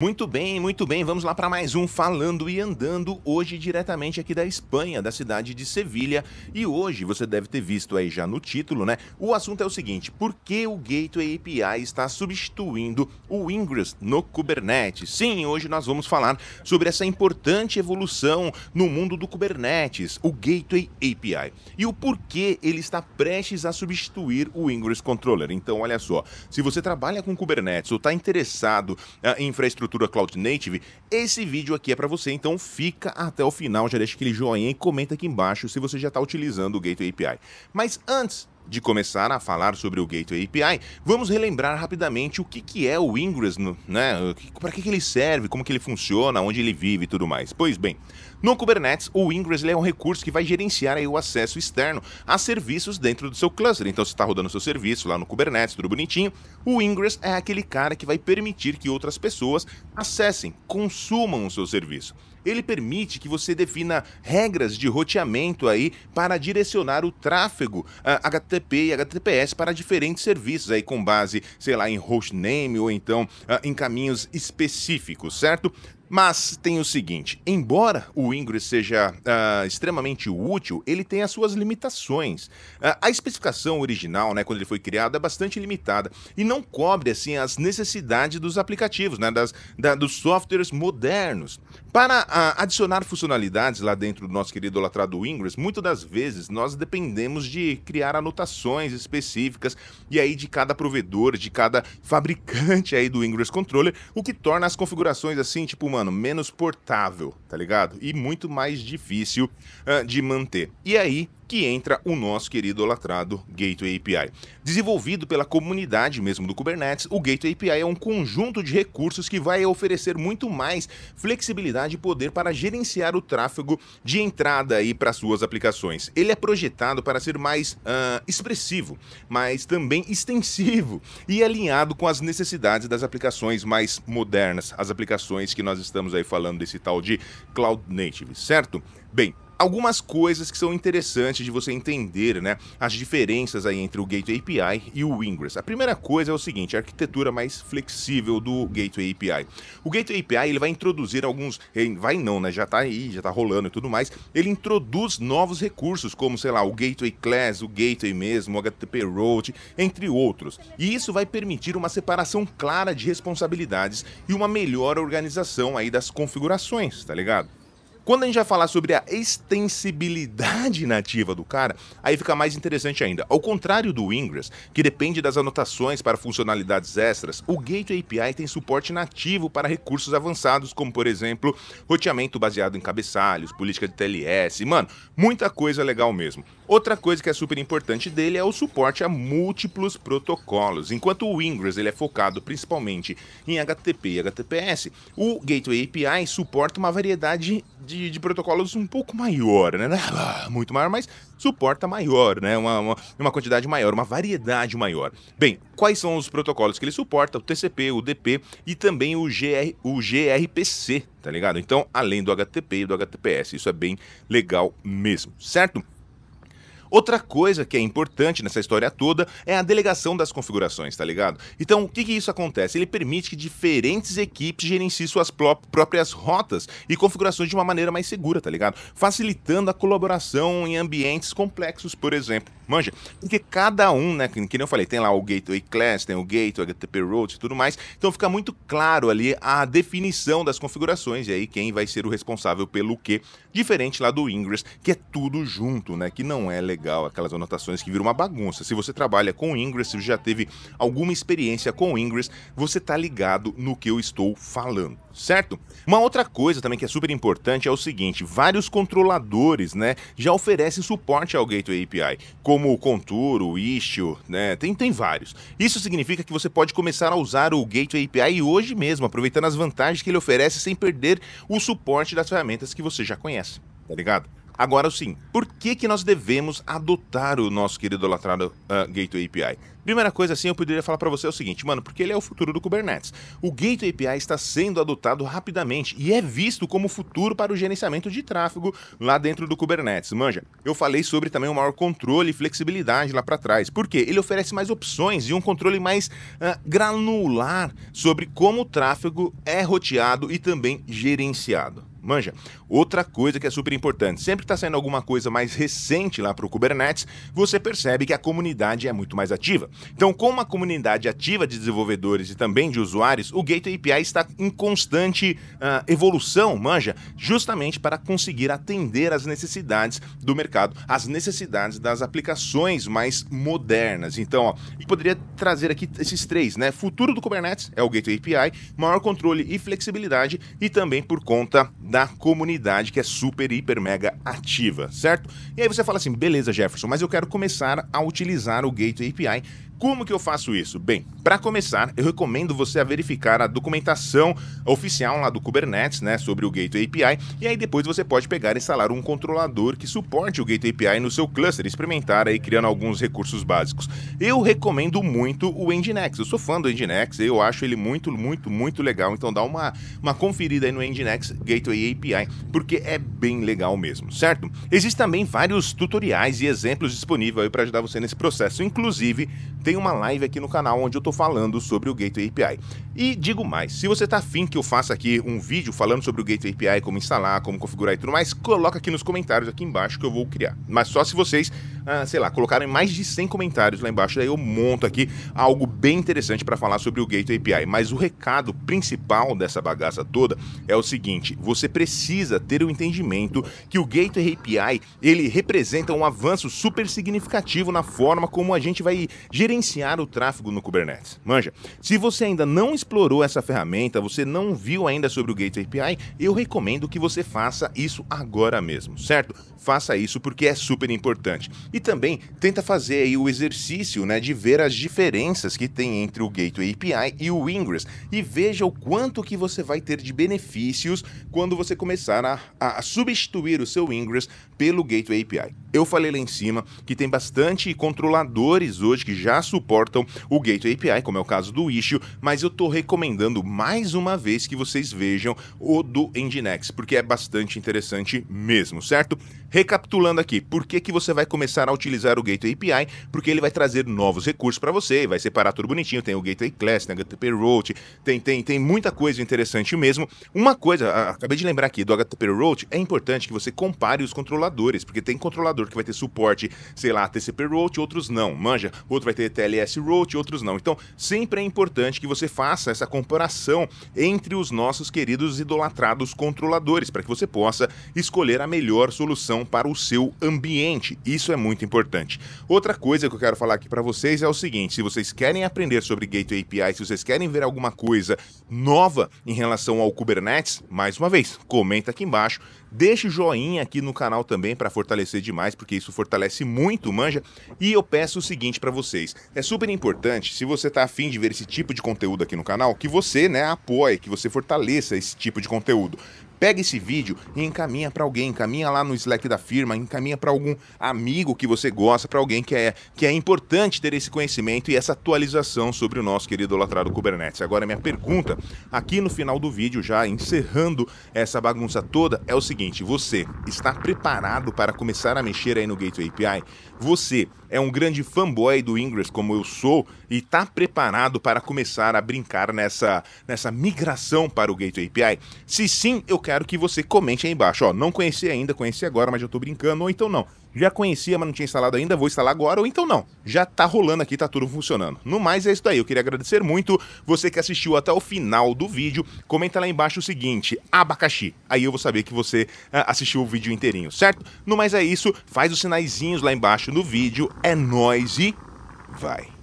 Muito bem, muito bem. Vamos lá para mais um Falando e Andando, hoje diretamente aqui da Espanha, da cidade de Sevilha. E hoje você deve ter visto aí já no título, né? O assunto é o seguinte: por que o Gateway API está substituindo o Ingress no Kubernetes? Sim, hoje nós vamos falar sobre essa importante evolução no mundo do Kubernetes, o Gateway API, e o porquê ele está prestes a substituir o Ingress Controller. Então, olha só, se você trabalha com Kubernetes ou está interessado uh, em infraestrutura, infraestrutura cloud native, esse vídeo aqui é para você, então fica até o final, já deixa aquele joinha e comenta aqui embaixo se você já está utilizando o Gateway API. Mas antes, de começar a falar sobre o Gateway API, vamos relembrar rapidamente o que, que é o Ingress, né? para que, que ele serve, como que ele funciona, onde ele vive e tudo mais. Pois bem, no Kubernetes, o Ingress é um recurso que vai gerenciar aí, o acesso externo a serviços dentro do seu cluster. Então, você está rodando seu serviço lá no Kubernetes, tudo bonitinho. O Ingress é aquele cara que vai permitir que outras pessoas acessem, consumam o seu serviço ele permite que você defina regras de roteamento aí para direcionar o tráfego HTTP ah, e HTTPS para diferentes serviços aí com base, sei lá, em hostname ou então ah, em caminhos específicos, certo? Mas tem o seguinte: embora o Ingress seja uh, extremamente útil, ele tem as suas limitações. Uh, a especificação original, né, quando ele foi criado, é bastante limitada e não cobre assim as necessidades dos aplicativos, né, das, da, dos softwares modernos. Para uh, adicionar funcionalidades lá dentro do nosso querido latrado Ingress, muitas das vezes nós dependemos de criar anotações específicas e aí de cada provedor, de cada fabricante aí do Ingress Controller, o que torna as configurações assim, tipo uma mano, menos portável, tá ligado? E muito mais difícil uh, de manter. E aí, que entra o nosso querido latrado Gateway API. Desenvolvido pela comunidade mesmo do Kubernetes, o Gateway API é um conjunto de recursos que vai oferecer muito mais flexibilidade e poder para gerenciar o tráfego de entrada aí para suas aplicações. Ele é projetado para ser mais uh, expressivo, mas também extensivo e alinhado com as necessidades das aplicações mais modernas, as aplicações que nós estamos aí falando desse tal de cloud native, certo? Bem, algumas coisas que são interessantes de você entender, né? As diferenças aí entre o Gateway API e o Ingress. A primeira coisa é o seguinte, a arquitetura mais flexível do Gateway API. O Gateway API, ele vai introduzir alguns, vai não, né? Já tá aí, já tá rolando e tudo mais. Ele introduz novos recursos, como, sei lá, o Gateway Class, o Gateway mesmo, o HTTP Road, entre outros. E isso vai permitir uma separação clara de responsabilidades e uma melhor organização aí das configurações, tá ligado? Quando a gente vai falar sobre a extensibilidade nativa do cara, aí fica mais interessante ainda. Ao contrário do Ingress, que depende das anotações para funcionalidades extras, o Gateway API tem suporte nativo para recursos avançados, como por exemplo, roteamento baseado em cabeçalhos, política de TLS, mano, muita coisa legal mesmo. Outra coisa que é super importante dele é o suporte a múltiplos protocolos. Enquanto o Ingress ele é focado principalmente em HTTP e HTTPS, o Gateway API suporta uma variedade de de, de protocolos um pouco maior, né? É, ah, muito maior, mas suporta maior, né? Uma, uma, uma, quantidade maior, uma variedade maior. Bem, quais são os protocolos que ele suporta? O TCP, o DP e também o, GR, o GRPC, tá ligado? Então, além do HTTP e do HTTPS, isso é bem legal mesmo, certo? Outra coisa que é importante nessa história toda é a delegação das configurações, tá ligado? Então, o que, que isso acontece? Ele permite que diferentes equipes gerenciem suas próprias rotas e configurações de uma maneira mais segura, tá ligado? Facilitando a colaboração em ambientes complexos, por exemplo. Manja, porque cada um, né, que nem eu falei, tem lá o Gateway Class, tem o Gateway, HTTP Route e tudo mais, então fica muito claro ali a definição das configurações e aí quem vai ser o responsável pelo quê? diferente lá do Ingress, que é tudo junto, né, que não é legal legal, aquelas anotações que viram uma bagunça. Se você trabalha com o Ingress, já teve alguma experiência com o Ingress, você tá ligado no que eu estou falando, certo? Uma outra coisa também que é super importante é o seguinte, vários controladores, né, já oferecem suporte ao Gateway API, como o Contour, o Istio, né, tem, tem vários. Isso significa que você pode começar a usar o Gateway API hoje mesmo, aproveitando as vantagens que ele oferece sem perder o suporte das ferramentas que você já conhece, tá ligado? Agora sim, por que, que nós devemos adotar o nosso querido latrado uh, ah, Gateway API? Primeira coisa, assim, eu poderia falar para você é o seguinte, mano, porque ele é o futuro do Kubernetes. O Gateway API está sendo adotado rapidamente e é visto como futuro para o gerenciamento de tráfego lá dentro do Kubernetes. Manja, eu falei sobre também o maior controle e flexibilidade lá para trás. Por quê? Ele oferece mais opções e um controle mais uh, granular sobre como o tráfego é roteado e também gerenciado. Manja. Outra coisa que é super importante, sempre que está saindo alguma coisa mais recente lá para o Kubernetes, você percebe que a comunidade é muito mais ativa. Então, com uma comunidade ativa de desenvolvedores e também de usuários, o Gateway API está em constante uh, evolução, manja, justamente para conseguir atender às necessidades do mercado, às necessidades das aplicações mais modernas. Então, ó, poderia trazer aqui esses três, né? Futuro do Kubernetes é o Gateway API, maior controle e flexibilidade e também por conta da da comunidade que é super, hiper, mega ativa, certo? E aí você fala assim, beleza, Jefferson, mas eu quero começar a utilizar o Gateway API como que eu faço isso? Bem, para começar, eu recomendo você a verificar a documentação oficial lá do Kubernetes, né, sobre o Gateway API, e aí depois você pode pegar e instalar um controlador que suporte o Gateway API no seu cluster, experimentar aí criando alguns recursos básicos. Eu recomendo muito o Nginx. Eu sou fã do Nginx, eu acho ele muito, muito, muito legal, então dá uma uma conferida aí no Nginx Gateway API, porque é bem legal mesmo, certo? Existem também vários tutoriais e exemplos disponíveis para ajudar você nesse processo, inclusive tem uma live aqui no canal onde eu estou falando sobre o Gateway API. E digo mais, se você está afim que eu faça aqui um vídeo falando sobre o Gateway API, como instalar, como configurar e tudo mais, coloca aqui nos comentários aqui embaixo que eu vou criar. Mas só se vocês ah, sei lá, colocarem mais de 100 comentários lá embaixo. Daí eu monto aqui algo bem interessante para falar sobre o Gateway API. Mas o recado principal dessa bagaça toda é o seguinte: você precisa ter o entendimento que o Gateway API ele representa um avanço super significativo na forma como a gente vai gerenciar o tráfego no Kubernetes. Manja, se você ainda não explorou essa ferramenta, você não viu ainda sobre o Gateway API, eu recomendo que você faça isso agora mesmo, certo? Faça isso porque é super importante. E e também tenta fazer aí o exercício né, de ver as diferenças que tem entre o Gateway API e o Ingress e veja o quanto que você vai ter de benefícios quando você começar a, a substituir o seu Ingress pelo Gateway API. Eu falei lá em cima que tem bastante controladores hoje que já suportam o Gateway API, como é o caso do Istio, mas eu estou recomendando mais uma vez que vocês vejam o do Nginx, porque é bastante interessante mesmo, certo? Recapitulando aqui, por que, que você vai começar a utilizar o Gateway API? Porque ele vai trazer novos recursos para você, vai separar tudo bonitinho, tem o Gateway Class, tem o HTTP Route, tem, tem, tem muita coisa interessante mesmo. Uma coisa, acabei de lembrar aqui, do HTTP Route, é importante que você compare os controladores, porque tem controlador que vai ter suporte, sei lá, TCP Route, outros não, manja, outro vai ter TLS Route, outros não. Então, sempre é importante que você faça essa comparação entre os nossos queridos idolatrados controladores, para que você possa escolher a melhor solução poluição para o seu ambiente. Isso é muito importante. Outra coisa que eu quero falar aqui para vocês é o seguinte: se vocês querem aprender sobre Gateway API, se vocês querem ver alguma coisa nova em relação ao Kubernetes, mais uma vez, comenta aqui embaixo, deixe o joinha aqui no canal também para fortalecer demais, porque isso fortalece muito, manja. E eu peço o seguinte para vocês: é super importante, se você está afim de ver esse tipo de conteúdo aqui no canal, que você, né, apoie, que você fortaleça esse tipo de conteúdo pega esse vídeo e encaminha para alguém, encaminha lá no Slack da firma, encaminha para algum amigo que você gosta, para alguém que é que é importante ter esse conhecimento e essa atualização sobre o nosso querido latrado Kubernetes. Agora minha pergunta, aqui no final do vídeo já encerrando essa bagunça toda, é o seguinte, você está preparado para começar a mexer aí no Gateway API? Você é um grande fanboy do Ingress como eu sou e está preparado para começar a brincar nessa nessa migração para o Gateway API? Se sim, eu quero que você comente aí embaixo. Ó, não conheci ainda, conheci agora, mas já tô brincando. Ou então não. Já conhecia, mas não tinha instalado ainda, vou instalar agora. Ou então não. Já tá rolando aqui, tá tudo funcionando. No mais, é isso daí. Eu queria agradecer muito você que assistiu até o final do vídeo. Comenta lá embaixo o seguinte: abacaxi. Aí eu vou saber que você ah, assistiu o vídeo inteirinho, certo? No mais é isso. Faz os sinaizinhos lá embaixo no vídeo. É nóis e vai.